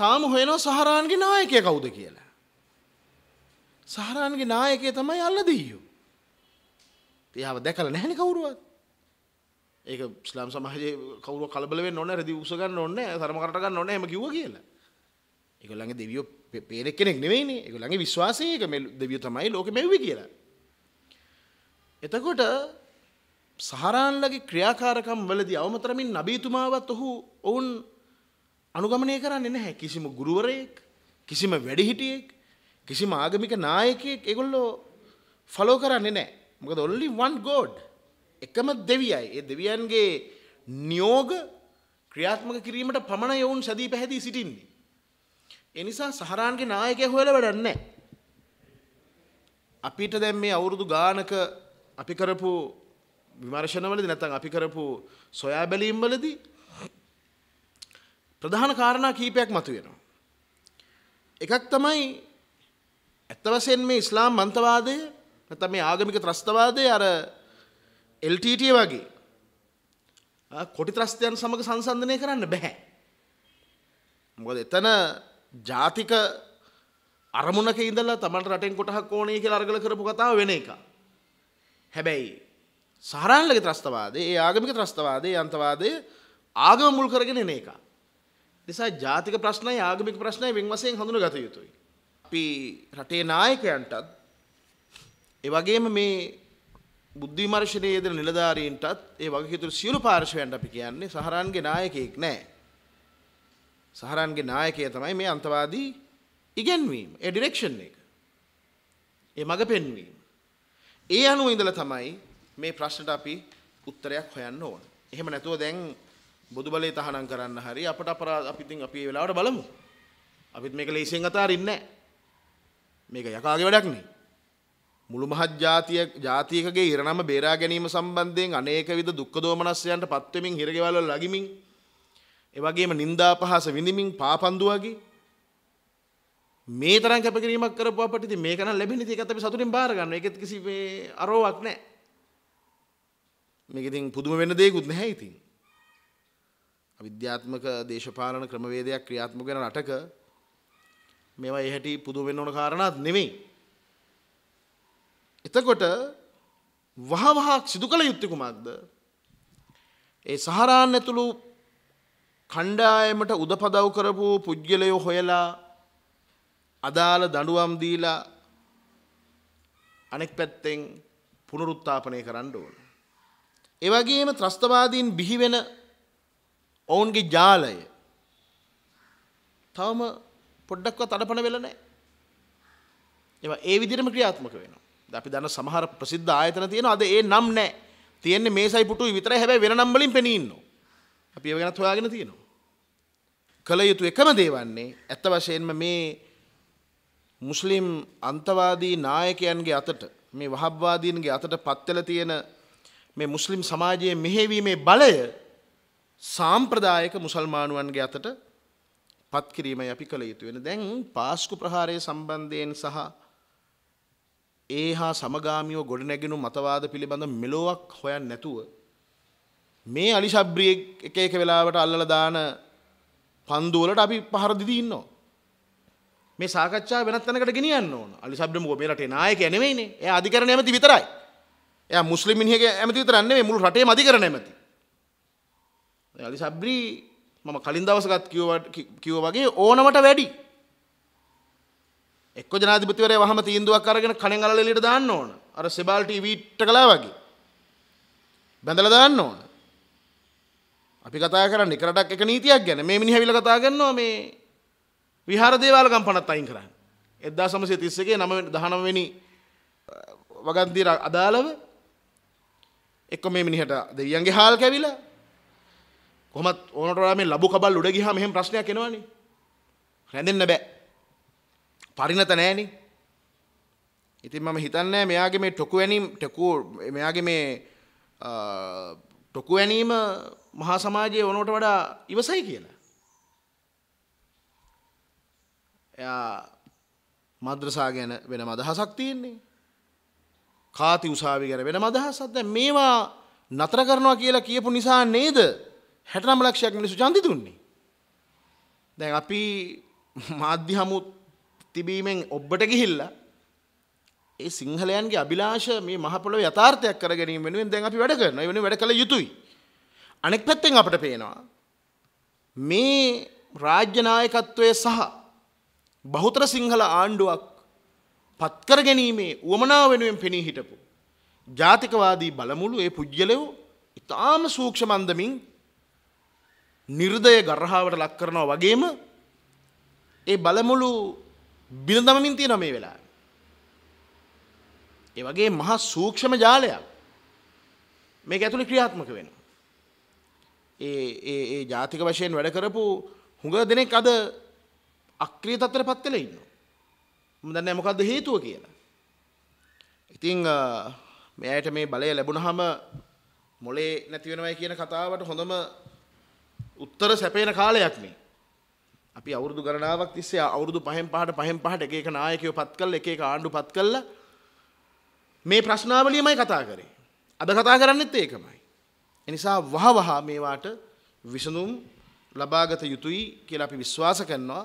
තාම හොයනෝ සහරාන්ගේ නායකය කවුද කියලා. සහරාන්ගේ නායකය තමයි අල්ලදීයු. තියාව දැකල නැහැනි කවුරුවත්. ඒක ස්ලාම් සමාජයේ කවුරු කලබල වෙන්න ඕනේ රෙදි උස ගන්න ඕනේ තරම කරට ගන්න ඕනේ එහෙම කිව්වා කියලා. ඒගොල්ලන්ගේ දෙවියෝ පේරෙක් කෙනෙක් නෙවෙයිනේ. ඒගොල්ලන්ගේ විශ්වාසය ඒක මේ දෙවියෝ තමයි ලෝකෙ මෙව්වේ කියලා. එතකොට සහරාන්ලගේ ක්‍රියාකාරකම් වලදී අවමතරමින් නබීතුමාවත් ඔහු ඔවුන් අනුගමනය කරන්නේ නැහැ කිසිම ගුරුවරයෙක් කිසිම වැඩිහිටියෙක් කිසිම ආගමික නායකයෙක් ඒගොල්ලෝ ෆලෝ කරන්නේ නැහැ. මොකද only one god එකම දෙවියයි. ඒ දෙවියන්ගේ නියෝග ක්‍රියාත්මක කිරීමට පමණයි ඔවුන් සැදී පැහැදී සිටින්නේ. ඒ නිසා සහරාන්ගේ නායකයා හොයලා වැඩක් නැහැ. අපිට දැන් මේ අවුරුදු ගානක අපි කරපු විමර්ශනවලදී නැත්නම් අපි කරපු සොයා බැලීම්වලදී ප්‍රධාන කාරණා කීපයක් මතුවෙනවා. එකක් තමයි ඇත්ත වශයෙන් මේ ඉස්ලාම් මන්තවාදය නැත්නම් මේ ආගමික ත්‍රස්තවාදය අර LTT වගේ කොටි ත්‍රස්තයන් සමග සංසන්දනය කරන්න බෑ. මොකද එතන ජාතික අරමුණක ඉඳලා තමන්ට රටෙන් කොටහක් ඕනේ කියලා අරගල කරපු කතාව වෙන එක. හැබැයි සාරාණලගේ ත්‍රස්තවාදේ, ඒ ආගමික ත්‍රස්තවාදේ, යන්තවාදේ ආගම මුල් කරගෙන එන එකක්. නිසා ජාතික ප්‍රශ්නයි ආගමික ප්‍රශ්නයි වෙන් වශයෙන් හඳුනගත යුතුයි. අපි රටේ නායකයන්ටත් ඒ වගේම මේ බුද්ධි විමර්ශනයේ යෙදෙන නිලධාරීන්ටත් ඒ වගකීතු සියලු පාර්ශවයන්ට අපි කියන්නේ සහරන්ගේ නායකයෙක් නැහැ. සහරන්ගේ නායකය තමයි මේ අන්තවාදී ඉගෙනවීම, ඒ ඩිරෙක්ෂන් එක. ඒ මඟ පෙන්වීම. ඒ අනුව ඉඳලා තමයි මේ ප්‍රශ්නට අපි උත්තරයක් හොයන්න ඕන. එහෙම නැතුව දැන් බොදු බලය තහනම් කරන්න හරි අපට අපරාධ අපි ඉතින් අපි ඒ වෙලාවට බලමු. අපිත් මේක ලේසියෙන් අතාරින්නේ නැහැ. මේක යකාගේ වැඩක් නෙයි. මුළු මහත් ජාතිය ජාතිකගේ ඉරණම බේරා ගැනීම සම්බන්ධයෙන් අනේක විද දුක්ඛ දෝමනස්යන්ට පත්වෙමින් හිරගෙවල් වල ලගිමින් ඒ වගේම නිന്ദා පහස විඳිමින් පාපන්දු වගේ මේ තරම් කැපකිරීමක් කරපුවා අපිට ඉතින් මේක නම් ලැබෙන්නේ ඒකත් අපි සතුටින් බාර ගන්නවා. ඒකෙත් කිසි මේ අරෝවක් නැහැ. මේක ඉතින් පුදුම වෙන්න දෙයක්වත් නැහැ ඉතින්. අවිද්‍යාත්මක දේශපාලන ක්‍රමවේදයක් ක්‍රියාත්මක වෙන රටක මේවා එහෙටි පුදු වෙන්න ඕන කාරණාවක් නෙමෙයි. එතකොට වහවහක් සිදු කළ යුත්තේ කුමක්ද? ඒ සහරාන් ඇතුළු කණ්ඩායමට උදපදව් කරපු පුද්ගලයෝ හොයලා අදාළ දඬුවම් දීලා අනෙක් පැත්තෙන් පුනරුත්ථාපනය කරන්න ඕන. ඒ වගේම ත්‍රස්තවාදීන් බිහි වෙන ඔවුන්ගේ ජාලය තවම පොඩ්ඩක්ව තඩපන වෙල නෑ. එ ඒ විදිරම ක්‍රියාත්මක වෙන අපි දන්න සමහර ප්‍රසිද්ධ ආයතන තියෙන අද ඒ නම් නෑ තියෙන මේ සයි පුටු විතර හැබැ වෙන නම්බලින් පෙනීන්න. අපි ඒ ගැනත් හොයාගෙන තියෙනවා. කළ යුතු එකම දේවන්නේ ඇත්ත වශයෙන්ම මේ මුස්ලිම් අන්තවාදී නායකයන්ගේ අතට මේ වහබ්වාදීන්ගේ අතට පත්වල තියෙන මේ මුස්ලිම් සමාජයේ මෙහෙවීමේ බලය සාම්ප්‍රදායක මුසල්මානුවන්ගේ අතට පත්කිරීමයි අපි කළ යුතු වෙන දැන් පාස්කු ප්‍රහාරය සම්බන්ධයෙන් සහ ඒ හා සමගාමියෝ ගොඩනැගෙනු මතවාද පිළිබඳ මෙලොවක් හොයන් නැතුව මේ අලිශබ්‍රිය එක එක වෙලාවට අල්ලල දාන පන්දුවලට අපි පහරදිදී ඉන්නවා මේ සාකච්ඡා වෙනත් තැනකට ගෙනියන්න ඕන අලිශබ්‍රම මේ රටේ නායක නෙවෙයිනේ එයා අධිකරණ ඇමති විතරයි එයා මුස්ලිම් මිනිහගේ ඇමති විතරක් නෙවෙයි මුළු රටේම අධිකරණ ඇමති ඇලි සබ්‍රී මම කලින් දවසකත් කිව්ව වගේ ඕනමට වැඩි. එක්ක ජනාධිපතිවරය වහම තීන්දුවක් අරගෙන කණෙන් අරලා එළියට දාන්න ඕන. අර සෙබාල් ටීවී ට කළා වගේ. බැඳලා දාන්න ඕන. අපි කතා කරන්නේ එක රටක් එක නීතියක් ගැන. මේ මිනිහ ඇවිල්ලා කතා කරනවා මේ විහාර දේවාල කම්පනත් අයින් කරන්න. 1931 9 19 වෙනි වගන්තියට අදාළව එක්ක මේ මිනිහට දෙවියන්ගේ හාල් කැවිලා කොහොමත් ඕනට වඩා මේ ලබු කබල් උඩ ගියාම එහෙම ප්‍රශ්නයක් එනවනේ. රැඳෙන්න බෑ. පරිණත නෑනේ. ඉතින් මම හිතන්නේ මෙයාගේ මේ ටොකු වැනීම ටොකු මෙයාගේ මේ ටොකු වැනීම මහා සමාජයේ ඕනට වඩා ඉවසයි කියලා. එයා මද්‍රසා ගැන වෙන මදහසක් තියෙන්නේ. කාති උසාවි ගැන වෙන මදහසක් දැන් මේවා නතර කරනවා කියලා කියපු නිසා නේද හැටනම ලක්ෂයක් මිනිසු ජන්ති දුන්නේ. දැන් අපි මාධ්‍ය හමු තිබීමෙන් ඔබ්බට ගිහිල්ලා ඒ සිංහලයන්ගේ අභිලාෂ මේ මහපොළොව යථාර්ථයක් කර ගැනීම වෙනුවෙන් දැන් අපි වැඩ කරනවා. ඒ වෙනුවෙන් වැඩ කළ යුතුයි. අනෙක් පැත්තෙන් අපට පේනවා මේ රාජ්‍ය නායකත්වයේ සහ බහුතර සිංහල ආණ්ඩුවක් පත්කර ගැනීමේ උවමනාව වෙනුවෙන් පෙනී හිටපු ජාතිකවාදී බලමුළු ඒ පුජ්‍යලයෝ ඉතාම සූක්ෂමන්දමින් නිර්දය ගරහාවට ලක් කරනවා වගේම ඒ බලමුළු බිනදමමින් තියෙන මේ වෙලා. ඒ වගේ මහා සූක්ෂම ජාලයක් මේක ඇතුළේ ක්‍රියාත්මක වෙනවා. ඒ ඒ ඒ ජාතික වශයෙන් වැඩ කරපු හුඟ දෙනෙක් අද අක්‍රිය තත්ත්වයට පත් වෙලා ඉන්නවා. මම දන්නේ මොකද්ද හේතුව කියලා. ඉතින් මෙයාට මේ බලය ලැබුණාම මොලේ නැති වෙනවයි කියන කතාවට හොඳම උත්තර සැපේන කාලයක් මේ. අපි අවුරුදු ගණනාවක් තිස්සේ අවුරුදු පහෙන් පහට පහෙන් පහට එක එක නායකයෝ පත් කළා එක එක ආණ්ඩු පත් කළා මේ ප්‍රශ්නාවලියමයි කතා කරේ. අද කතා කරන්නෙත් ඒකමයි. එනිසා වහවහා මේවාට විසඳුම් ලබාගත යුතුයි කියලා අපි විශ්වාස කරනවා.